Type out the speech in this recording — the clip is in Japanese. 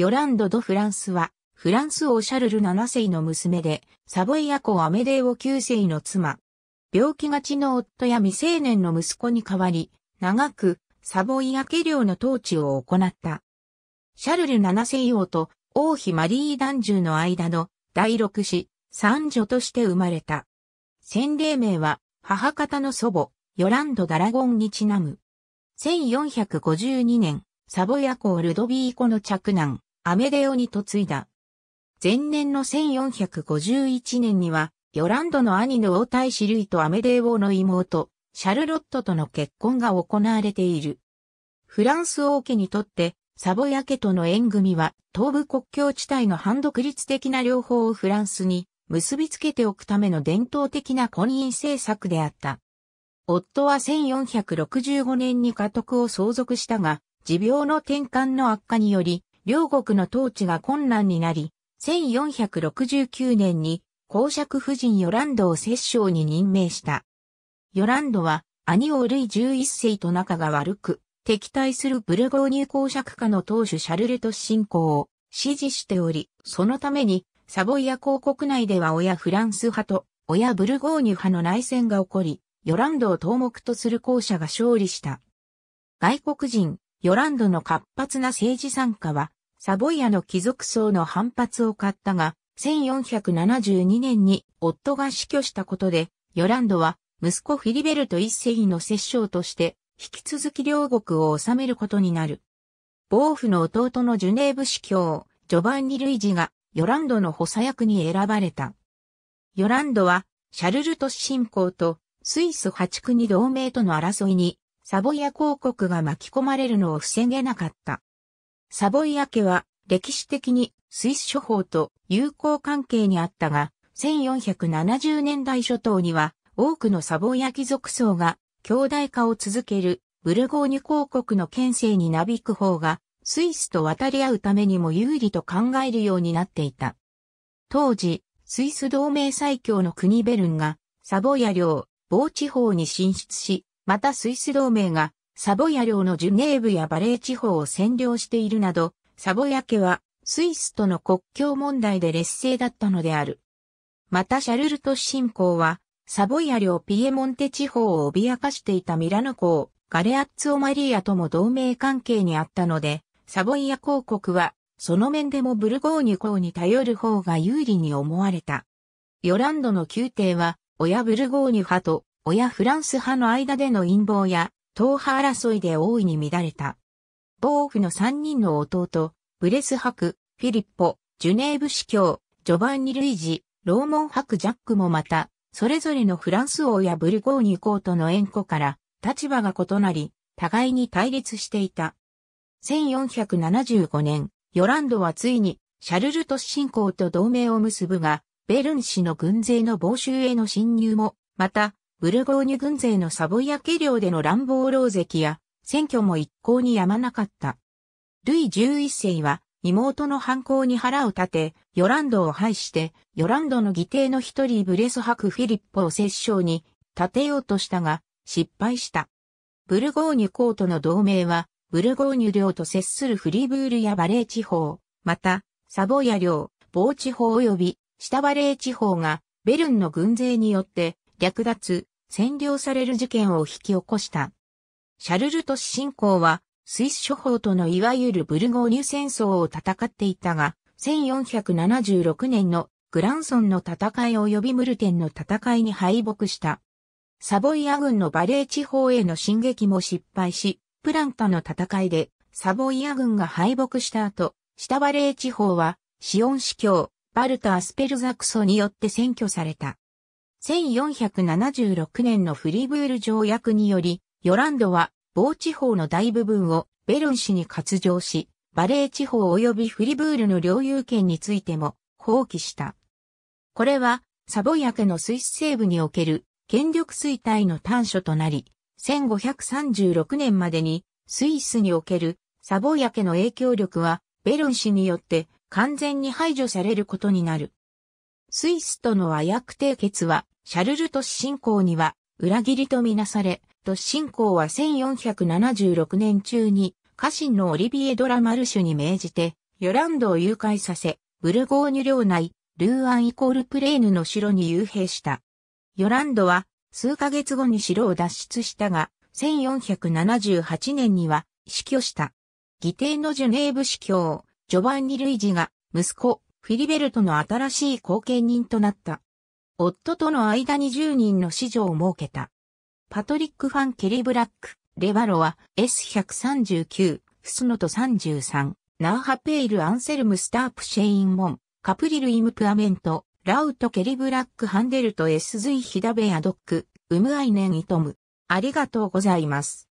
ヨランド・ド・フランスは、フランス王シャルル7世の娘で、サボイア公アメデーオ9世の妻。病気がちの夫や未成年の息子に代わり、長く、サボイア家領の統治を行った。シャルル7世王と王妃マリー・ダンジュの間の第六子、三女として生まれた。洗礼名は母方の祖母、ヨランド・ダラゴンにちなむ。1452年、サボヤ公ルドビーコの着男、アメデオに嫁いだ。前年の1451年には、ヨランドの兄の王太子類とアメデオの妹、シャルロットとの結婚が行われている。フランス王家にとって、サボヤ家との縁組は、東部国境地帯の反独立的な両方をフランスに結びつけておくための伝統的な婚姻政策であった。夫は1465年に家督を相続したが、持病の転換の悪化により、両国の統治が困難になり、1469年に公爵夫人ヨランドを摂政に任命した。ヨランドは兄をルイ11世と仲が悪く、敵対するブルゴーニュ公爵家の当主シャルレト信仰を支持しており、そのためにサボイア公国内では親フランス派と親ブルゴーニュ派の内戦が起こり、ヨランドを頭目とする公社が勝利した。外国人、ヨランドの活発な政治参加は、サボイアの貴族層の反発を買ったが、1472年に夫が死去したことで、ヨランドは息子フィリベルト一世の摂政として、引き続き両国を治めることになる。暴父の弟のジュネーブ司教、ジョバンニ・ルイジが、ヨランドの補佐役に選ばれた。ヨランドは、シャルルトス信仰と、スイス八国同盟との争いにサボイア公国が巻き込まれるのを防げなかった。サボイア家は歴史的にスイス諸法と友好関係にあったが、1470年代初頭には多くのサボイア貴族層が兄弟化を続けるブルゴーニュ公国の県政になびく方がスイスと渡り合うためにも有利と考えるようになっていた。当時、スイス同盟最強の国ベルンがサボイア領、防地方に進出し、またスイス同盟がサボヤ領のジュネーブやバレー地方を占領しているなど、サボヤ家はスイスとの国境問題で劣勢だったのである。またシャルルト信仰は、サボヤ領ピエモンテ地方を脅かしていたミラノ公、ガレアッツオマリアとも同盟関係にあったので、サボイア公国は、その面でもブルゴーニュ公に頼る方が有利に思われた。ヨランドの宮廷は、親ブルゴーニュ派と親フランス派の間での陰謀や、党派争いで大いに乱れた。ボーフの三人の弟、ブレス伯、フィリッポ、ジュネーブ司教、ジョバンニ・ルイジ、ローモン伯ジャックもまた、それぞれのフランス王やブルゴーニュ公との縁故から、立場が異なり、互いに対立していた。1475年、ヨランドはついに、シャルルトス信仰と同盟を結ぶが、ベルン氏の軍勢の募集への侵入も、また、ブルゴーニュ軍勢のサボイア家領での乱暴狼石や、選挙も一向にやまなかった。ルイ11世は、妹の犯行に腹を立て、ヨランドを廃して、ヨランドの義弟の一人ブレス博フィリップを摂政に立てようとしたが、失敗した。ブルゴーニュ公との同盟は、ブルゴーニュ領と接するフリブールやバレー地方、また、サボヤ領、ー地方及び、下バレー地方が、ベルンの軍勢によって、略奪、占領される事件を引き起こした。シャルルト市侵攻は、スイス諸法とのいわゆるブルゴーニュ戦争を戦っていたが、1476年のグランソンの戦い及びムルテンの戦いに敗北した。サボイア軍のバレー地方への進撃も失敗し、プランタの戦いでサボイア軍が敗北した後、下バレー地方はシオン司教、バルター・スペルザクソによって占拠された。1476年のフリブール条約により、ヨランドは、某地方の大部分をベルン市に割譲し、バレー地方及びフリブールの領有権についても放棄した。これは、サボヤ家のスイス西部における権力衰退の端緒となり、1536年までにスイスにおけるサボヤ家の影響力はベルン氏によって完全に排除されることになる。スイスとの和訳締結はシャルルトス信仰には裏切りとみなされ、トス信仰は1476年中に家臣のオリビエ・ドラ・マルシュに命じて、ヨランドを誘拐させ、ブルゴーニュ領内、ルーアンイコールプレーヌの城に幽閉した。ヨランドは数ヶ月後に城を脱出したが、1478年には死去した。義弟のジュネーブ司教、ジョバンニ・ルイジが息子、フィリベルトの新しい後見人となった。夫との間に10人の子女を設けた。パトリック・ファン・ケリブラック、レバロは S139、フスノト33、ナーハペイル・アンセルム・スタープ・シェイン・モン、カプリル・イムプアメント、ラウト・ケリブラック・ハンデルト・エスズイ・ヒダベ・アドック、ウムアイネン・イトム。ありがとうございます。